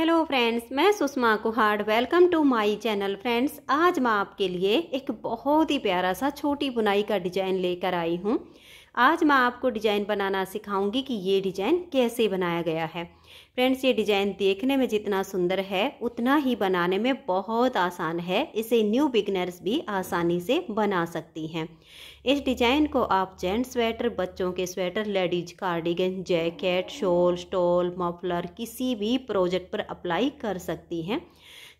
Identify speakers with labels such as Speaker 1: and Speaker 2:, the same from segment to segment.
Speaker 1: hello friends मैं Sushma Kuhad welcome to my channel friends आज मैं आपके लिए एक बहुत ही प्यारा सा छोटी बुनाई का डिजाइन लेकर आई हूँ आज मैं आपको डिजाइन बनाना सिखाऊंगी कि ये डिजाइन कैसे बनाया गया है फ्रेंड्स ये डिजाइन देखने में जितना सुंदर है उतना ही बनाने में बहुत आसान है इसे न्यू बिगनर्स भी आसानी से बना सकती हैं इस डिजाइन को आप जेंट स्वेटर बच्चों के sweater ladies cardigan jacket shawl stole muffler किसी भी प्रोजेक्ट पर अप्लाई कर सकती हैं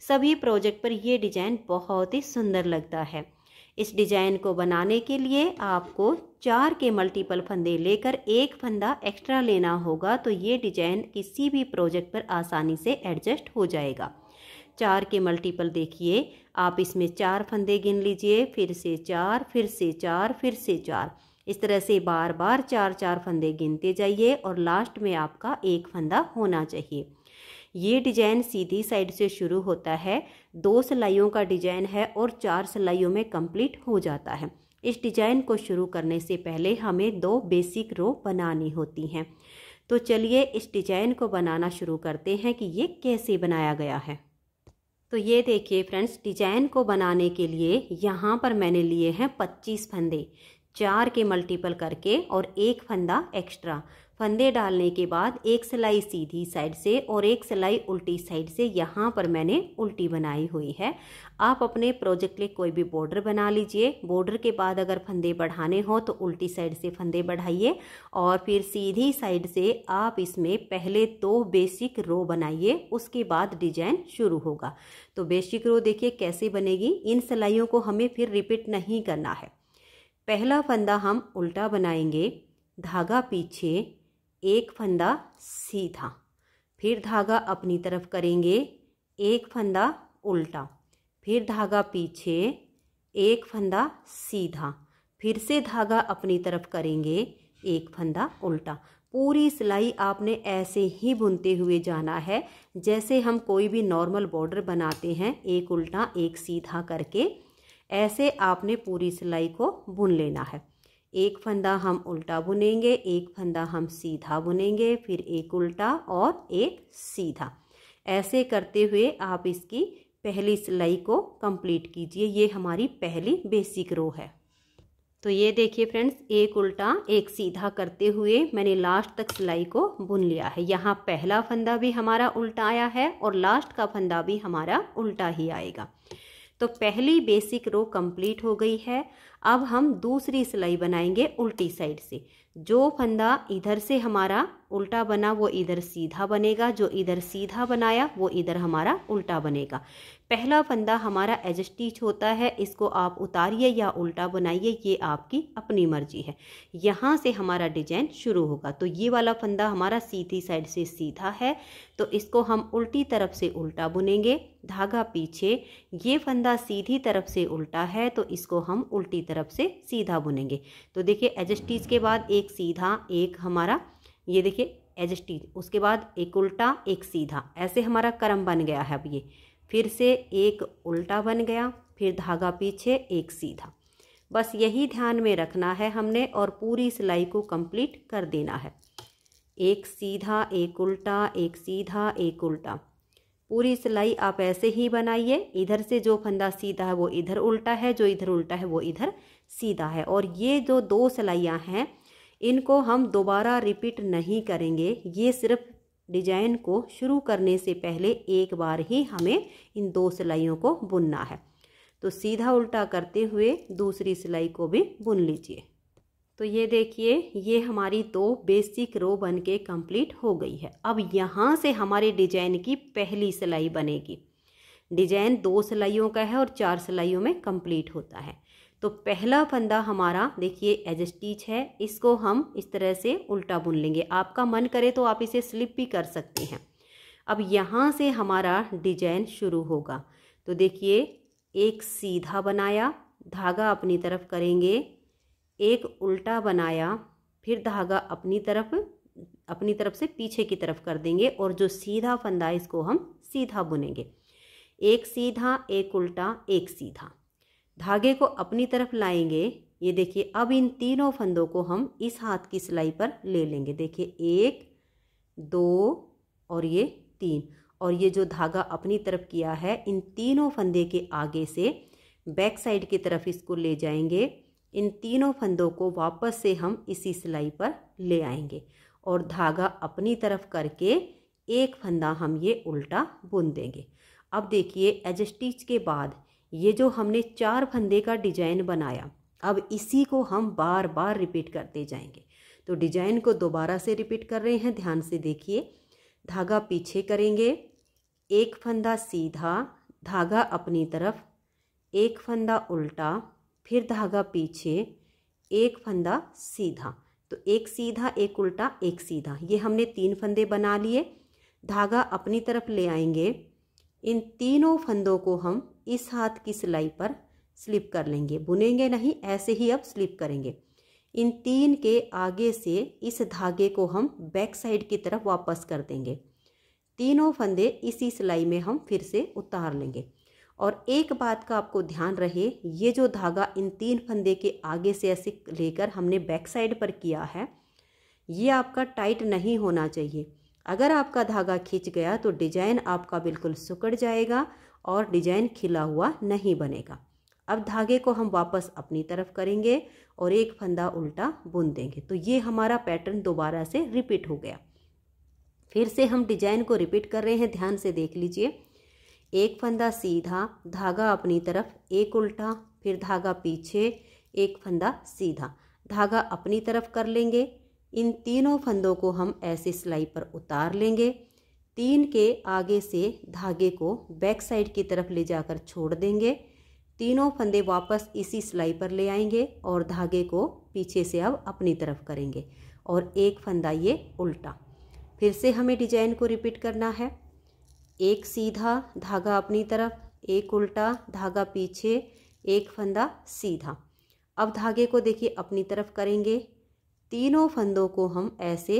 Speaker 1: सभी प्रोजेक्ट पर यह डिजाइन बहुत ही सुंदर लगता है इस डिजाइन को बनाने के लिए आपको चार के मल्टीपल फंदे लेकर एक फंदा एक्स्ट्रा लेना होगा तो ये डिजाइन किसी भी प्रोजेक्ट पर आसानी से एडजस्ट हो जाएगा चार के मल्टीपल देखिए आप इसमें चार फंदे गिन लीजिए फिर से चार फिर से चार फिर से चार इस तरह से बार बार चार चार फंदे गिनते जाइए और लास्ट में आपका एक फंदा होना चाहिए ये डिजाइन सीधी साइड से शुरू होता है दो सिलाइयों का डिजाइन है और चार सिलाइयों में कंप्लीट हो जाता है इस डिजाइन को शुरू करने से पहले हमें दो बेसिक रो बनानी होती हैं तो चलिए इस डिजाइन को बनाना शुरू करते हैं कि ये कैसे बनाया गया है तो ये देखिए फ्रेंड्स डिजाइन को बनाने के लिए यहाँ पर मैंने लिए हैं 25 फंदे चार के मल्टीपल करके और एक फंदा एक्स्ट्रा फंदे डालने के बाद एक सिलाई सीधी साइड से और एक सिलाई उल्टी साइड से यहाँ पर मैंने उल्टी बनाई हुई है आप अपने प्रोजेक्ट के कोई भी बॉर्डर बना लीजिए बॉर्डर के बाद अगर फंदे बढ़ाने हो तो उल्टी साइड से फंदे बढ़ाइए और फिर सीधी साइड से आप इसमें पहले दो बेसिक रो बनाइए उसके बाद डिजाइन शुरू होगा तो बेसिक रो देखिए कैसे बनेगी इन सिलाइयों को हमें फिर रिपीट नहीं करना है पहला फंदा हम उल्टा बनाएंगे धागा पीछे एक फंदा सीधा फिर धागा अपनी तरफ करेंगे एक फंदा उल्टा फिर धागा पीछे एक फंदा सीधा फिर से धागा अपनी तरफ करेंगे एक फंदा उल्टा पूरी सिलाई आपने ऐसे ही बुनते हुए जाना है जैसे हम कोई भी नॉर्मल बॉर्डर बनाते हैं एक उल्टा एक सीधा करके ऐसे आपने पूरी सिलाई को बुन लेना है एक फंदा हम उल्टा बुनेंगे एक फंदा हम सीधा बुनेंगे फिर एक उल्टा और एक सीधा ऐसे करते हुए आप इसकी पहली सिलाई को कंप्लीट कीजिए ये हमारी पहली बेसिक रो है तो ये देखिए फ्रेंड्स एक उल्टा एक सीधा करते हुए मैंने लास्ट तक सिलाई को बुन लिया है यहाँ पहला फंदा भी हमारा उल्टा आया है और लास्ट का फंदा भी हमारा उल्टा ही आएगा तो पहली बेसिक रो कंप्लीट हो गई है अब हम दूसरी सिलाई बनाएंगे उल्टी साइड से जो फंदा इधर से हमारा उल्टा बना वो इधर सीधा बनेगा जो इधर सीधा बनाया वो इधर हमारा उल्टा बनेगा पहला फंदा हमारा एज स्टिच होता है इसको आप उतारिए या उल्टा बनाइए ये आपकी अपनी मर्जी है यहाँ से हमारा डिजाइन शुरू होगा तो ये वाला फंदा हमारा सीधी साइड से सीधा है तो इसको हम उल्टी तरफ से उल्टा बुनेंगे धागा पीछे ये फंदा सीधी तरफ से उल्टा है तो इसको हम उल्टी तरफ से सीधा बुनेंगे तो देखिए एज स्टिच के बाद एक सीधा एक हमारा ये देखिए एज स्टिच उसके बाद एक उल्टा एक सीधा ऐसे हमारा क्रम बन गया है अब ये फिर से एक उल्टा बन गया फिर धागा पीछे एक सीधा बस यही ध्यान में रखना है हमने और पूरी सिलाई को कंप्लीट कर देना है एक सीधा एक उल्टा एक सीधा एक उल्टा पूरी सिलाई आप ऐसे ही बनाइए इधर से जो फंदा सीधा है वो इधर उल्टा है जो इधर उल्टा है वो इधर सीधा है और ये जो दो सिलाइयाँ हैं इनको हम दोबारा रिपीट नहीं करेंगे ये सिर्फ डिजाइन को शुरू करने से पहले एक बार ही हमें इन दो सिलाइयों को बुनना है तो सीधा उल्टा करते हुए दूसरी सिलाई को भी बुन लीजिए तो ये देखिए ये हमारी दो बेसिक रो बन के कम्प्लीट हो गई है अब यहाँ से हमारे डिजाइन की पहली सिलाई बनेगी डिजाइन दो सिलाइयों का है और चार सिलाइयों में कंप्लीट होता है तो पहला फंदा हमारा देखिए एज स्टीच है इसको हम इस तरह से उल्टा बुन लेंगे आपका मन करे तो आप इसे स्लिप भी कर सकते हैं अब यहाँ से हमारा डिजाइन शुरू होगा तो देखिए एक सीधा बनाया धागा अपनी तरफ करेंगे एक उल्टा बनाया फिर धागा अपनी तरफ अपनी तरफ से पीछे की तरफ कर देंगे और जो सीधा फंदा है इसको हम सीधा बुनेंगे एक सीधा एक उल्टा एक सीधा धागे को अपनी तरफ लाएंगे ये देखिए अब इन तीनों फंदों को हम इस हाथ की सिलाई पर ले लेंगे देखिए एक दो और ये तीन और ये जो धागा अपनी तरफ किया है इन तीनों फंदे के आगे से बैक साइड की तरफ इसको ले जाएंगे इन तीनों फंदों को वापस से हम इसी सिलाई पर ले आएंगे और धागा अपनी तरफ करके एक फंदा हम ये उल्टा बुन देंगे अब देखिए एज स्टिच के बाद ये जो हमने चार फंदे का डिजाइन बनाया अब इसी को हम बार बार रिपीट करते जाएंगे तो डिजाइन को दोबारा से रिपीट कर रहे हैं ध्यान से देखिए धागा पीछे करेंगे एक फंदा सीधा धागा अपनी तरफ एक फंदा उल्टा फिर धागा पीछे एक फंदा सीधा तो एक सीधा एक उल्टा एक सीधा ये हमने तीन फंदे बना लिए धागा अपनी तरफ ले आएंगे इन तीनों फंदों को हम इस हाथ की सिलाई पर स्लिप कर लेंगे बुनेंगे नहीं ऐसे ही अब स्लिप करेंगे इन तीन के आगे से इस धागे को हम बैक साइड की तरफ वापस कर देंगे तीनों फंदे इसी सिलाई में हम फिर से उतार लेंगे और एक बात का आपको ध्यान रहे ये जो धागा इन तीन फंदे के आगे से ऐसे लेकर हमने बैक साइड पर किया है ये आपका टाइट नहीं होना चाहिए अगर आपका धागा खींच गया तो डिजाइन आपका बिल्कुल सुकड़ जाएगा और डिजाइन खिला हुआ नहीं बनेगा अब धागे को हम वापस अपनी तरफ करेंगे और एक फंदा उल्टा बुन देंगे तो ये हमारा पैटर्न दोबारा से रिपीट हो गया फिर से हम डिजाइन को रिपीट कर रहे हैं ध्यान से देख लीजिए एक फंदा सीधा धागा अपनी तरफ एक उल्टा फिर धागा पीछे एक फंदा सीधा धागा अपनी तरफ कर लेंगे इन तीनों फंदों को हम ऐसे सिलाई पर उतार लेंगे तीन के आगे से धागे को बैक साइड की तरफ ले जाकर छोड़ देंगे तीनों फंदे वापस इसी सिलाई पर ले आएंगे और धागे को पीछे से अब अपनी तरफ करेंगे और एक फंदा ये उल्टा फिर से हमें डिजाइन को रिपीट करना है एक सीधा धागा अपनी तरफ एक उल्टा धागा पीछे एक फंदा सीधा अब धागे को देखिए अपनी तरफ करेंगे तीनों फंदों को हम ऐसे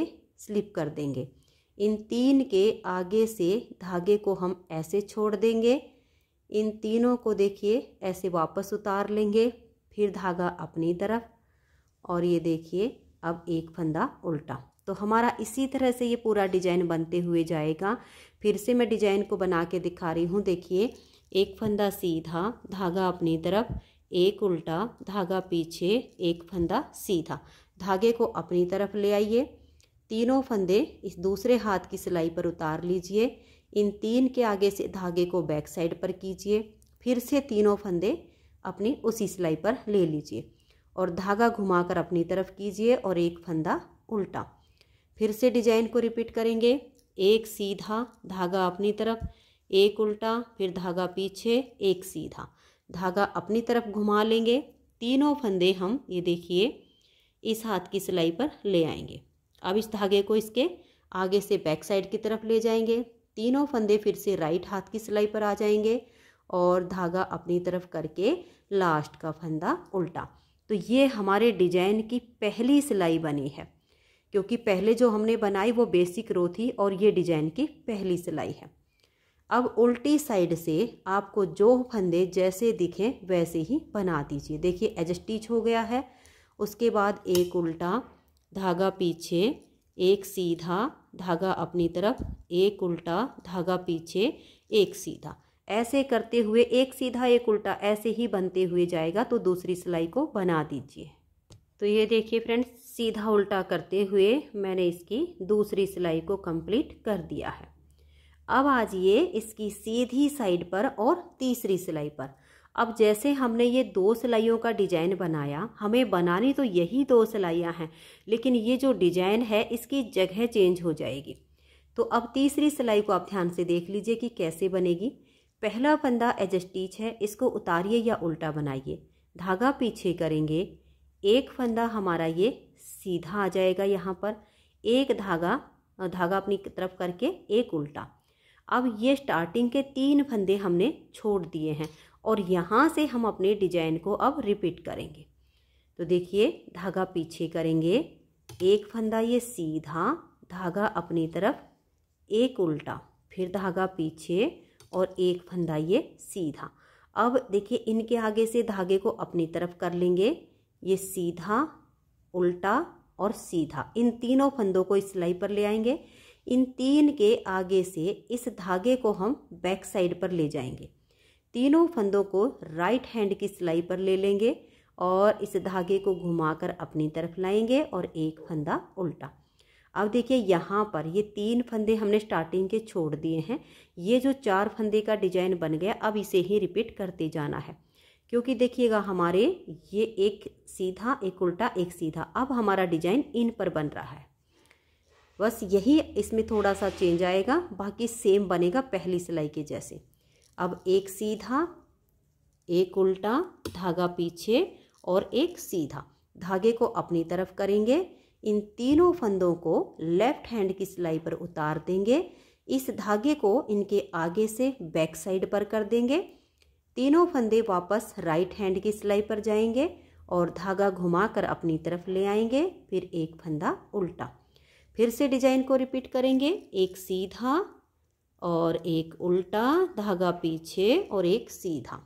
Speaker 1: स्लिप कर देंगे इन तीन के आगे से धागे को हम ऐसे छोड़ देंगे इन तीनों को देखिए ऐसे वापस उतार लेंगे फिर धागा अपनी तरफ और ये देखिए अब एक फंदा उल्टा तो हमारा इसी तरह से ये पूरा डिजाइन बनते हुए जाएगा फिर से मैं डिजाइन को बना के दिखा रही हूँ देखिए एक फंदा सीधा धागा अपनी तरफ एक उल्टा धागा पीछे एक फंदा सीधा धागे को अपनी तरफ ले आइए तीनों फंदे इस दूसरे हाथ की सिलाई पर उतार लीजिए इन तीन के आगे से धागे को बैक साइड पर कीजिए फिर से तीनों फंदे अपनी उसी सिलाई पर ले लीजिए और धागा घुमाकर अपनी तरफ कीजिए और एक फंदा उल्टा फिर से डिजाइन को रिपीट करेंगे एक सीधा धागा अपनी तरफ एक उल्टा फिर धागा पीछे एक सीधा धागा अपनी तरफ घुमा लेंगे तीनों फंदे हम ये देखिए इस हाथ की सिलाई पर ले आएंगे अब इस धागे को इसके आगे से बैक साइड की तरफ ले जाएंगे तीनों फंदे फिर से राइट हाथ की सिलाई पर आ जाएंगे और धागा अपनी तरफ करके लास्ट का फंदा उल्टा तो ये हमारे डिजाइन की पहली सिलाई बनी है क्योंकि पहले जो हमने बनाई वो बेसिक रो थी और ये डिजाइन की पहली सिलाई है अब उल्टी साइड से आपको जो फंदे जैसे दिखें वैसे ही बना दीजिए देखिए एजस्टिच हो गया है उसके बाद एक उल्टा धागा पीछे एक सीधा धागा अपनी तरफ एक उल्टा धागा पीछे एक सीधा ऐसे करते हुए एक सीधा एक उल्टा ऐसे ही बनते हुए जाएगा तो दूसरी सिलाई को बना दीजिए तो ये देखिए फ्रेंड्स सीधा उल्टा करते हुए मैंने इसकी दूसरी सिलाई को कंप्लीट कर दिया है अब आज ये इसकी सीधी साइड पर और तीसरी सिलाई पर अब जैसे हमने ये दो सिलाइयों का डिजाइन बनाया हमें बनानी तो यही दो सिलाइयाँ हैं लेकिन ये जो डिजाइन है इसकी जगह चेंज हो जाएगी तो अब तीसरी सिलाई को आप ध्यान से देख लीजिए कि कैसे बनेगी पहला फंदा एज स्टीच है इसको उतारिए या उल्टा बनाइए धागा पीछे करेंगे एक फंदा हमारा ये सीधा आ जाएगा यहाँ पर एक धागा धागा अपनी तरफ करके एक उल्टा अब ये स्टार्टिंग के तीन फंदे हमने छोड़ दिए हैं और यहाँ से हम अपने डिजाइन को अब रिपीट करेंगे तो देखिए धागा पीछे करेंगे एक फंदा ये सीधा धागा अपनी तरफ एक उल्टा फिर धागा पीछे और एक फंदा ये सीधा अब देखिए इनके आगे से धागे को अपनी तरफ कर लेंगे ये सीधा उल्टा और सीधा इन तीनों फंदों को इस सिलाई पर ले आएंगे इन तीन के आगे से इस धागे को हम बैक साइड पर ले जाएंगे तीनों फंदों को राइट हैंड की सिलाई पर ले लेंगे और इस धागे को घुमाकर अपनी तरफ लाएंगे और एक फंदा उल्टा अब देखिए यहाँ पर ये तीन फंदे हमने स्टार्टिंग के छोड़ दिए हैं ये जो चार फंदे का डिजाइन बन गया अब इसे ही रिपीट करते जाना है क्योंकि देखिएगा हमारे ये एक सीधा एक उल्टा एक सीधा अब हमारा डिजाइन इन पर बन रहा है बस यही इसमें थोड़ा सा चेंज आएगा बाकी सेम बनेगा पहली सिलाई के जैसे अब एक सीधा एक उल्टा धागा पीछे और एक सीधा धागे को अपनी तरफ करेंगे इन तीनों फंदों को लेफ्ट हैंड की सिलाई पर उतार देंगे इस धागे को इनके आगे से बैक साइड पर कर देंगे तीनों फंदे वापस राइट हैंड की सिलाई पर जाएंगे और धागा घुमाकर अपनी तरफ ले आएंगे फिर एक फंदा उल्टा फिर से डिजाइन को रिपीट करेंगे एक सीधा और एक उल्टा धागा पीछे और एक सीधा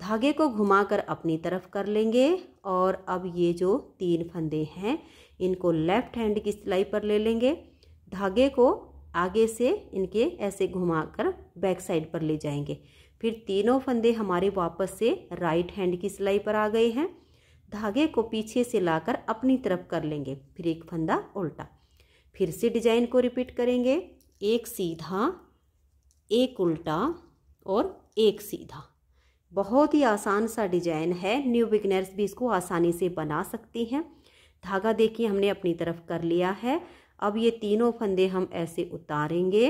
Speaker 1: धागे को घुमाकर अपनी तरफ कर लेंगे और अब ये जो तीन फंदे हैं इनको लेफ्ट हैंड की सिलाई पर ले लेंगे धागे को आगे से इनके ऐसे घुमाकर बैक साइड पर ले जाएंगे फिर तीनों फंदे हमारे वापस से राइट हैंड की सिलाई पर आ गए हैं धागे को पीछे से लाकर अपनी तरफ कर लेंगे फिर एक फंदा उल्टा फिर से डिजाइन को रिपीट करेंगे एक सीधा एक उल्टा और एक सीधा बहुत ही आसान सा डिजाइन है न्यू बिगनर्स भी इसको आसानी से बना सकती हैं धागा देखिए हमने अपनी तरफ कर लिया है अब ये तीनों फंदे हम ऐसे उतारेंगे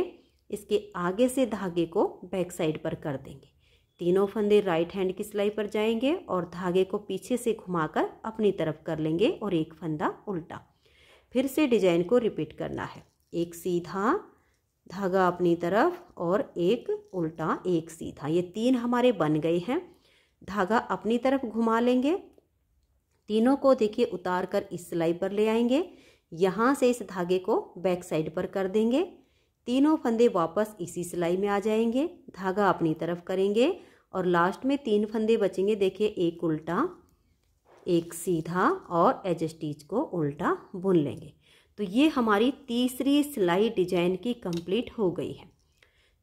Speaker 1: इसके आगे से धागे को बैक साइड पर कर देंगे तीनों फंदे राइट हैंड की सिलाई पर जाएंगे और धागे को पीछे से घुमाकर अपनी तरफ कर लेंगे और एक फंदा उल्टा फिर से डिजाइन को रिपीट करना है एक सीधा धागा अपनी तरफ और एक उल्टा एक सीधा ये तीन हमारे बन गए हैं धागा अपनी तरफ घुमा लेंगे तीनों को देखिए उतार कर इस सिलाई पर ले आएंगे यहाँ से इस धागे को बैक साइड पर कर देंगे तीनों फंदे वापस इसी सिलाई में आ जाएंगे धागा अपनी तरफ करेंगे और लास्ट में तीन फंदे बचेंगे देखिए एक उल्टा एक सीधा और एज स्टीच को उल्टा बुन लेंगे तो ये हमारी तीसरी सिलाई डिजाइन की कंप्लीट हो गई है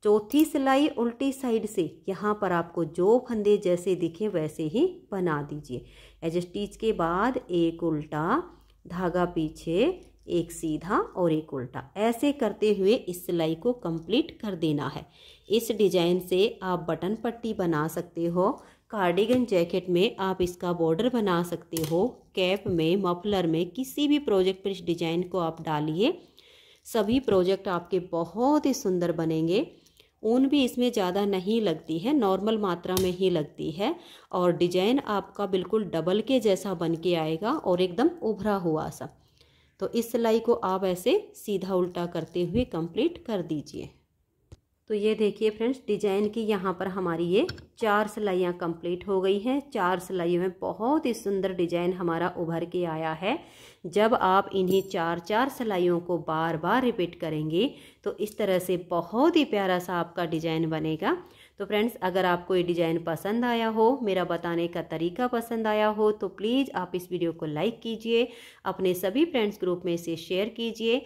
Speaker 1: चौथी सिलाई उल्टी साइड से यहाँ पर आपको जो फंदे जैसे दिखे वैसे ही बना दीजिए एज स्टीच के बाद एक उल्टा धागा पीछे एक सीधा और एक उल्टा ऐसे करते हुए इस सिलाई को कंप्लीट कर देना है इस डिजाइन से आप बटन पट्टी बना सकते हो कार्डिगन जैकेट में आप इसका बॉर्डर बना सकते हो कैप में मफलर में किसी भी प्रोजेक्ट पर इस डिजाइन को आप डालिए सभी प्रोजेक्ट आपके बहुत ही सुंदर बनेंगे ऊन भी इसमें ज़्यादा नहीं लगती है नॉर्मल मात्रा में ही लगती है और डिजाइन आपका बिल्कुल डबल के जैसा बन के आएगा और एकदम उभरा हुआ सा तो इस सिलाई को आप ऐसे सीधा उल्टा करते हुए कंप्लीट कर दीजिए तो ये देखिए फ्रेंड्स डिजाइन की यहाँ पर हमारी ये चार सिलाइयाँ कंप्लीट हो गई हैं चार सिलाइयों में बहुत ही सुंदर डिजाइन हमारा उभर के आया है जब आप इन्हीं चार चार सिलाइयों को बार बार रिपीट करेंगे तो इस तरह से बहुत ही प्यारा सा आपका डिजाइन बनेगा तो फ्रेंड्स अगर आपको ये डिज़ाइन पसंद आया हो मेरा बताने का तरीका पसंद आया हो तो प्लीज़ आप इस वीडियो को लाइक कीजिए अपने सभी फ्रेंड्स ग्रुप में इसे शेयर कीजिए